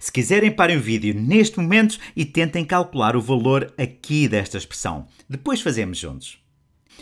Se quiserem, parem o vídeo neste momento e tentem calcular o valor aqui desta expressão. Depois fazemos juntos.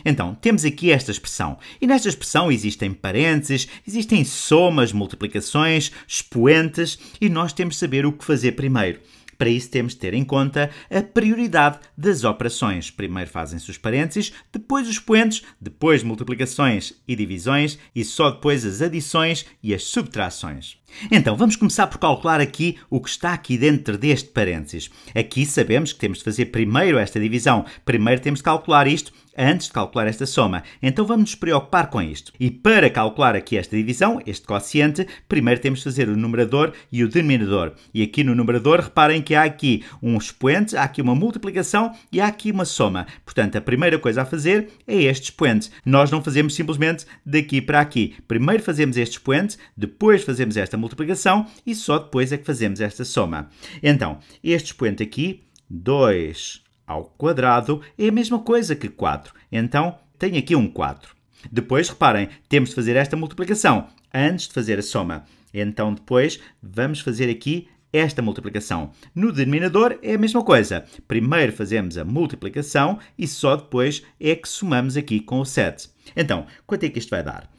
Então, temos aqui esta expressão. E nesta expressão existem parênteses, existem somas, multiplicações, expoentes, e nós temos de saber o que fazer primeiro. Para isso temos de ter em conta a prioridade das operações. Primeiro fazem-se os parênteses, depois os poentes, depois multiplicações e divisões e só depois as adições e as subtrações. Então, vamos começar por calcular aqui o que está aqui dentro deste parênteses. Aqui sabemos que temos de fazer primeiro esta divisão. Primeiro temos de calcular isto antes de calcular esta soma. Então vamos nos preocupar com isto. E para calcular aqui esta divisão, este quociente, primeiro temos de fazer o numerador e o denominador. E aqui no numerador, reparem que há aqui um expoente, há aqui uma multiplicação e há aqui uma soma. Portanto, a primeira coisa a fazer é este expoente. Nós não fazemos simplesmente daqui para aqui. Primeiro fazemos este expoente, depois fazemos esta multiplicação e só depois é que fazemos esta soma. Então, este expoente aqui, 2 ao quadrado é a mesma coisa que 4. Então, tenho aqui um 4. Depois, reparem, temos de fazer esta multiplicação antes de fazer a soma. Então, depois, vamos fazer aqui esta multiplicação. No denominador é a mesma coisa. Primeiro fazemos a multiplicação e só depois é que somamos aqui com o 7. Então, quanto é que isto vai dar?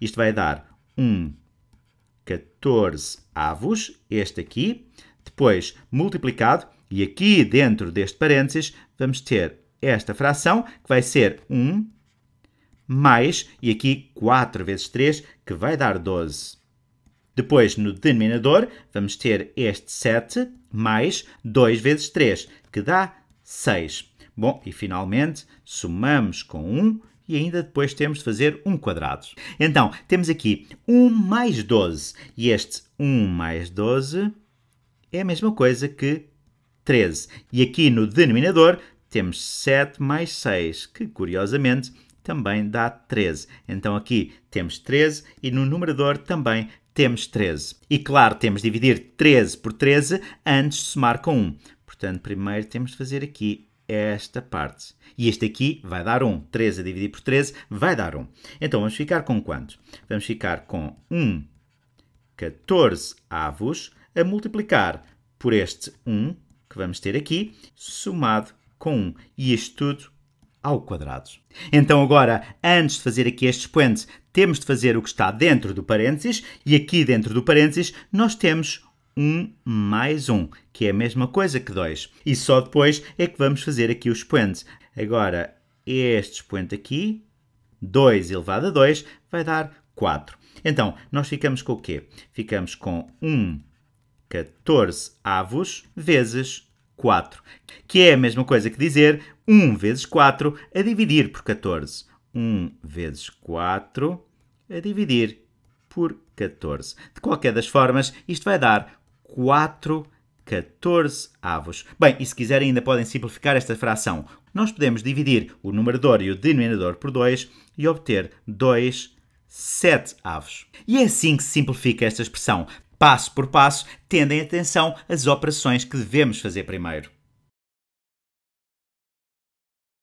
Isto vai dar 1, 14 avos, este aqui. Depois, multiplicado, e aqui, dentro deste parênteses, vamos ter esta fração, que vai ser 1 mais, e aqui 4 vezes 3, que vai dar 12. Depois, no denominador, vamos ter este 7 mais 2 vezes 3, que dá 6. Bom, e finalmente, somamos com 1 e ainda depois temos de fazer 1 quadrado. Então, temos aqui 1 mais 12, e este 1 mais 12 é a mesma coisa que 13. E aqui no denominador temos 7 mais 6, que curiosamente também dá 13. Então aqui temos 13 e no numerador também temos 13. E claro, temos de dividir 13 por 13 antes de somar com 1. Portanto, primeiro temos de fazer aqui esta parte. E este aqui vai dar 1. 13 a dividir por 13 vai dar 1. Então vamos ficar com quantos? Vamos ficar com 1, 14 avos a multiplicar por este 1 que vamos ter aqui, somado com 1. E isto tudo ao quadrado. Então agora, antes de fazer aqui este expoente, temos de fazer o que está dentro do parênteses, e aqui dentro do parênteses nós temos 1 mais 1, que é a mesma coisa que 2. E só depois é que vamos fazer aqui o expoente. Agora, este expoente aqui, 2 elevado a 2, vai dar 4. Então, nós ficamos com o quê? Ficamos com 1, 14 avos, vezes 4, que é a mesma coisa que dizer 1 vezes 4 a dividir por 14. 1 vezes 4 a dividir por 14. De qualquer das formas, isto vai dar 4 14 avos. Bem, e se quiserem ainda podem simplificar esta fração. Nós podemos dividir o numerador e o denominador por 2 e obter 2 7 avos. E é assim que se simplifica esta expressão passo por passo, tendem atenção às operações que devemos fazer primeiro.